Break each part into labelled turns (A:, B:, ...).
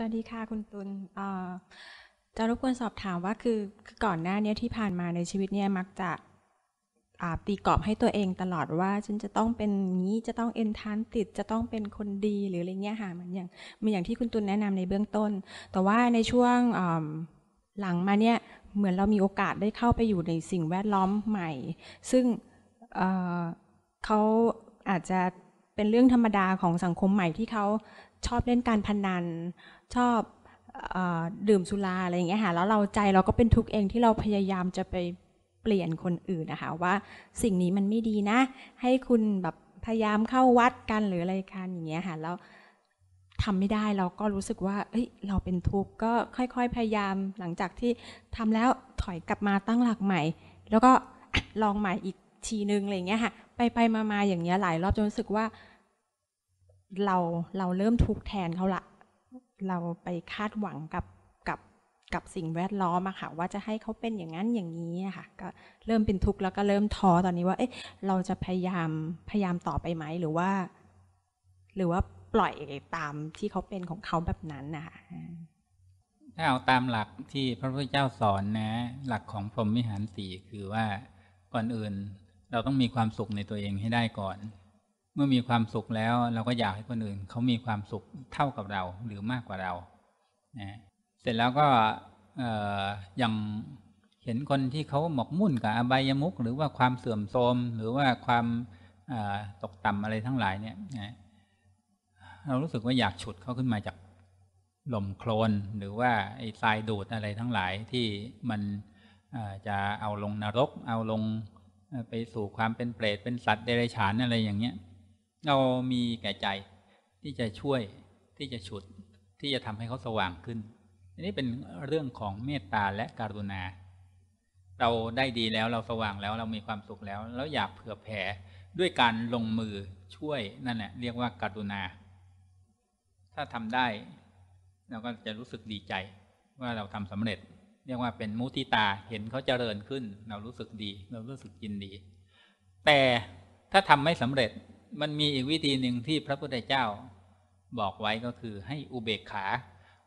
A: สวัสดีค่ะ คุณตุลจะรบกวนสอบถามว่าคือคือก่อนหน้านี้ที่ผ่านมาในชีวิตเนี่ยมักจะตีกรอบให้ตัวเองตลอดว่า ฉันจะต้องเป็นนี้จะต้องเอ็นทานติดจะต้องเป็นคนดีหรืออะไรเงี้ยค่ะเหมือนอย่างเหมือนอย่างที่คุณตุลแนะนำในเบื้องต้น แต่ว่าในช่วงหลังมาเนี่ยเหมือนเรามีโอกาสได้เข้าไปอยู่ในสิ่งแวดล้อมใหม่ ซึ่งเขาอาจจะเป็นเรื่องธรรมดาของสังคมใหม่ที่เขาชอบเล่นการพนันชอบอดื่มสุราอะไรอย่างเงี้ยค่ะแล้วเราใจเราก็เป็นทุกข์เองที่เราพยายามจะไปเปลี่ยนคนอื่นนะคะว่าสิ่งนี้มันไม่ดีนะ ให้คุณแบบพยายามเข้าวัดกันหรืออะไรกันอย่างเงี้ยค่ะแล้วทำไม่ได้เราก็รู้สึกว่าเฮ้ยเราเป็นทุกข์ก็ค่อยๆ พยายามหลังจากที่ทำแล้วถอยกลับมาตั้งหลักใหม่ แล้วก็ลองใหม่อีกทีนึงอะไรเงี้ยค่ะไปไปมาๆอย่างเงี้ยหลายรอบจนรู้สึกว่าเราเราเริ่มทุกแทนเขาละ เราไปคาดหวังกับกับกับสิ่งแวดล้อมอะค่ะว่าจะให้เขาเป็นอย่างนั้น อย่างนี้อะค่ะก็เริ่มเป็นทุกข์แล้วก็เริ่มท้อตอนนี้ว่า เอ๊ะเราจะพยายามพยายามต่อไปไหมหรือว่า หรือว่าปล่อยตามที่เขาเป็นของเขาแบบนั้นนะคะ
B: ถ้าเอาตามหลักที่พระพุทธเจ้าสอนนะ หลักของพรหมวิหารสี่คือว่าก่อนอื่นเราต้องมีความสุขในตัวเองให้ได้ก่อนมื่อมีความสุขแล้วเราก็อยากให้คนอื่นเขามีความสุขเท่ากับเราหรือมากกว่าเรานะเสร็จแล้วก็อย่างเห็นคนที่เขาหมกมุ่นกับอบายมุกหรือว่าความเสื่อมโทรมหรือว่าความตกต่ำอะไรทั้งหลายเนี่ยนะเรารู้สึกว่าอยากฉุดเขาขึ้นมาจากหล่มโคลนหรือว่าไอ้ทรายดูดอะไรทั้งหลายที่มันจะเอาลงนรกเอาลงไปสู่ความเป็นเปรตเป็นสัตว์เดรัจฉานอะไรอย่างเงี้ยเรามีแก่ใจที่จะช่วยที่จะฉุดที่จะทำให้เขาสว่างขึ้นอันนี้เป็นเรื่องของเมตตาและการุณา เราได้ดีแล้วเราสว่างแล้วเรามีความสุขแล้วแล้วอยากเผื่อแผ่ด้วยการลงมือช่วย นั่นแหละเรียกว่าการุณา ถ้าทำได้เราก็จะรู้สึกดีใจว่าเราทำสำเร็จ เรียกว่าเป็นมุติตาเห็นเขาเจริญขึ้น เรารู้สึกดี เรารู้สึกยินดี แต่ถ้าทำไม่สำเร็จมันมีอีกวิธีหนึ่งที่พระพุทธเจ้าบอกไว้ก็คือ ให้อุเบกขา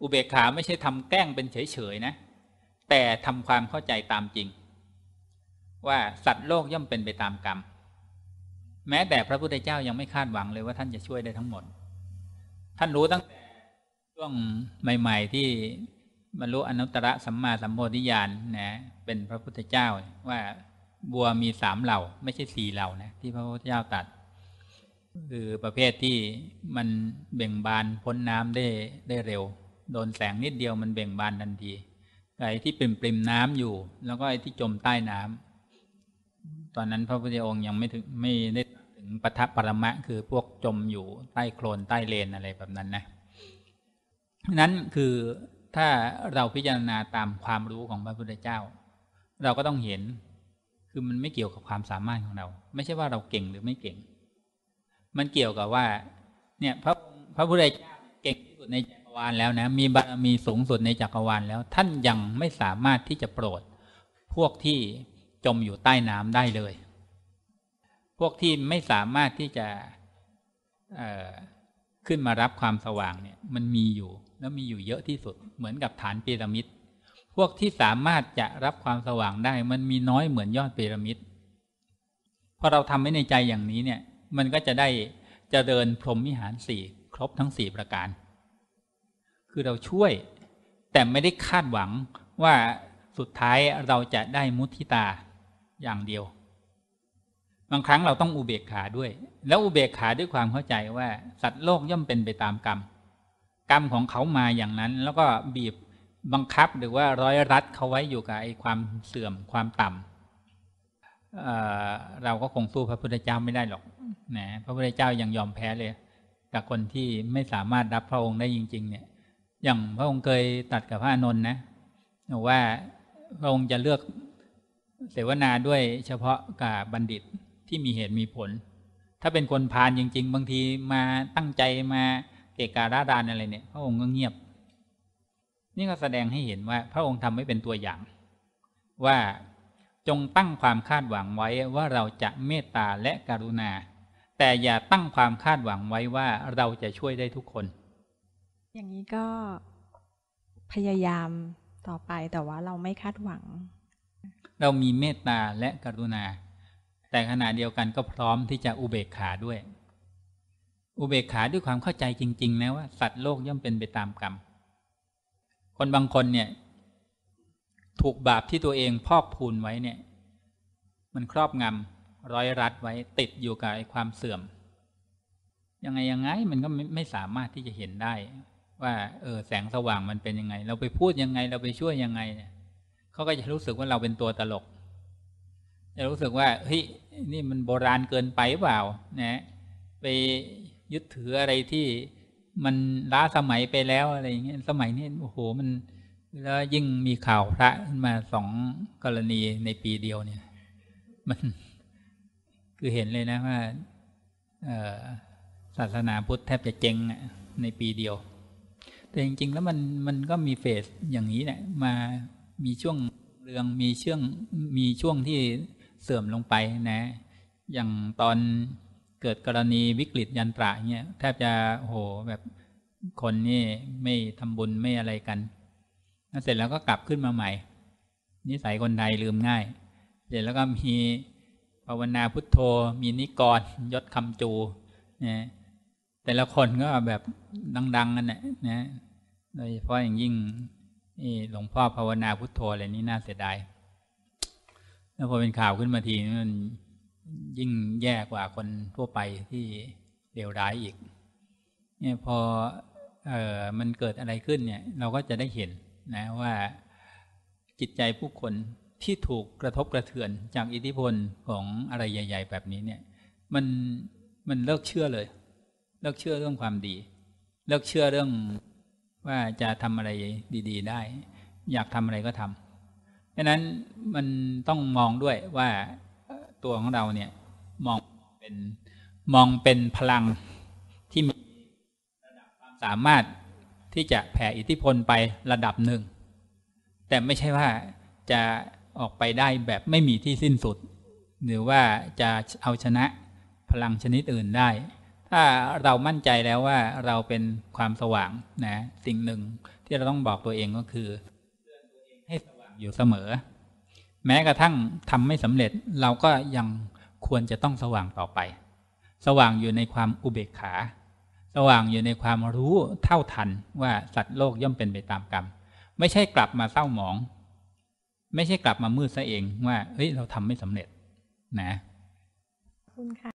B: อุเบกขาไม่ใช่ทำแกล้งเป็นเฉยๆนะ แต่ทำความเข้าใจตามจริง ว่าสัตว์โลกย่อมเป็นไปตามกรรม แม้แต่พระพุทธเจ้ายังไม่คาดหวังเลยว่าท่านจะช่วยได้ทั้งหมด ท่านรู้ตั้งแต่ ช่วงใหม่ๆที่บรรลุอนุตตรสัมมาสัมโพธิญาณนนะเป็นพระพุทธเจ้า ว่าบัวมีสามเหล่าไม่ใช่สี่เหล่านะที่พระพุทธเจ้าตัดคือประเภทที่มันเบ่งบานพ้นน้ำได้ได้เร็ว โดนแสงนิดเดียวมันเบ่งบานทันทีไอ้ที่ปริมปริมน้ำอยู่ แล้วก็ไอ้ที่จมใต้น้ำ ตอนนั้นพระพุทธองค์ยังไม่ถึงไม่ได้ถึงปัทภปรมะคือพวกจมอยู่ใต้โคลนใต้เลนอะไรแบบนั้นนะนั้นคือถ้าเราพิจารณาตามความรู้ของพระพุทธเจ้า เราก็ต้องเห็นคือมันไม่เกี่ยวกับความสามารถของเรา ไม่ใช่ว่าเราเก่งหรือไม่เก่งมันเกี่ยวกับว่า เนี่ยพระพระพุทธเจ้าเก่งที่สุดในจักรวาลแล้วนะมีบารมี สูงสุดในจักรวาลแล้ว ท่านยังไม่สามารถที่จะโปรด พวกที่จมอยู่ใต้น้ำได้เลย พวกที่ไม่สามารถที่จะขึ้นมารับความสว่างเนี่ย มันมีอยู่แล้วมีอยู่เยอะที่สุดเหมือนกับฐานพีระมิดพวกที่สามารถจะรับความสว่างได้ มันมีน้อยเหมือนยอดพีระมิดพอเราทำไว้ในใจอย่างนี้เนี่ยมันก็จะได้จะเดินพรหมวิหารสี่ครบทั้งสี่ประการ คือเราช่วยแต่ไม่ได้คาดหวังว่าสุดท้ายเราจะได้มุทิตาอย่างเดียว บางครั้งเราต้องอุเบกขาด้วย แล้วอุเบกขาด้วยความเข้าใจว่า สัตว์โลกย่อมเป็นไปตามกรรมกรรมของเขามาอย่างนั้น แล้วก็บีบบังคับหรือว่าร้อยรัด เขาไว้อยู่กับไอ้ความเสื่อมความต่ำเราก็คงสู้พระพุทธเจ้าไม่ได้หรอก นะ พระพุทธเจ้ายังยอมแพ้เลย กับคนที่ไม่สามารถรับพระองค์ได้จริง ๆ เนี่ย อย่างพระองค์เคยตัดกับพระอนนนท์นะ ว่าพระองค์จะเลือกเสวนาด้วยเฉพาะกับบัณฑิตที่มีเหตุมีผล ถ้าเป็นคนพานจริง ๆ บางทีมาตั้งใจมาเกกการาดานอะไรเนี่ยพระองค์ก็เงียบ นี่ก็แสดงให้เห็นว่าพระองค์ทำไม่เป็นตัวอย่าง ว่าจงตั้งความคาดหวังไว้ว่าเราจะเมตตาและกรุณา แต่อย่าตั้งความคาดหวังไว้ว่าเราจะช่วยได้ทุกคน
A: อย่างนี้ก็พยายามต่อไปแต่ว่าเราไม่คาดหวัง
B: เรามีเมตตาและกรุณา แต่ขณะเดียวกันก็พร้อมที่จะอุเบกขาด้วย อุเบกขาด้วยความเข้าใจจริงๆนะว่า สัตว์โลกย่อมเป็นไปตามกรรม คนบางคนเนี่ยถูกบาปที่ตัวเองพอกพูนไว้เนี่ย มันครอบงำร้อยรัดไว้ติดอยู่กับความเสื่อมยังไงยังไงมันก็ไม่ไม่สามารถที่จะเห็นได้ ว่า เออแสงสว่างมันเป็นยังไง เราไปพูดยังไงเราไปช่วยยังไงเนี่ยเขาก็จะรู้สึกว่าเราเป็นตัวตลกจะรู้สึกว่าเฮ้ยนี่มันโบราณเกินไปเปล่านะ ไปยึดถืออะไรที่มันล้าสมัยไปแล้วอะไรอย่างเงี้ยสมัยนี้โอ้โห มันแล้วยิ่งมีข่าวพระขึ้นมาสองกรณีในปีเดียวเนี่ยมันคือเห็นเลยนะว่าศาสนาพุทธแทบจะเจงในปีเดียว แต่จริงๆ แล้วมันมันก็มีเฟสอย่างนี้แหละมามีช่วงเรืองมีเชื่องมีช่วงที่เสื่อมลงไปนะ อย่างตอนเกิดกรณีวิกฤตยันตระเนี่ยแทบจะโหแบบคนนี่ไม่ทำบุญไม่อะไรกันเสร็จแล้วก็กลับขึ้นมาใหม่ นิสัยคนไทยลืมง่าย เสร็จแล้วก็มีภาวนาพุทโธ มีนิกรยศคำจูนะแต่ละคนก็แบบดังๆกันแหละนะ โดยเฉพาะอย่างยิ่งหลวงพ่อภาวนาพุทโธอะไรนี่น่าเสียดายแล้วพอเป็นข่าวขึ้นมาทีมันยิ่งแย่กว่าคนทั่วไปที่เลวร้ายอีกเนี่ยพอออมันเกิดอะไรขึ้นเนี่ย เราก็จะได้เห็นนะว่าจิตใจผู้คนที่ถูกกระทบกระเทือนจากอิทธิพลของอะไรใหญ่ ๆ แบบนี้เนี่ยมันมันเลิกเชื่อเลย เลิกเชื่อเรื่องความดีเลิกเชื่อเรื่องว่าจะทำอะไรดี ๆ ได้ อยากทำอะไรก็ทำดังนั้นมันต้องมองด้วยว่าตัวของเราเนี่ยมองเป็นมองเป็นพลังที่มีระดับความสามารถที่จะแผ่อิทธิพลไประดับหนึ่ง แต่ไม่ใช่ว่าจะออกไปได้แบบไม่มีที่สิ้นสุด หรือว่าจะเอาชนะพลังชนิดอื่นได้ ถ้าเรามั่นใจแล้วว่าเราเป็นความสว่าง นะ สิ่งหนึ่งที่เราต้องบอกตัวเองก็คือให้สว่างอยู่เสมอ แม้กระทั่งทำไม่สำเร็จเราก็ยังควรจะต้องสว่างต่อไป สว่างอยู่ในความอุเบกขาสว่างอยู่ในความรู้เท่าทันว่าสัตว์โลกย่อมเป็นไปตามกรรม ไม่ใช่กลับมาเศร้าหมอง ไม่ใช่กลับมามืดซะเองว่าเฮ้ยเราทำไม่สำเร็จ นะ
A: คุณค่ะ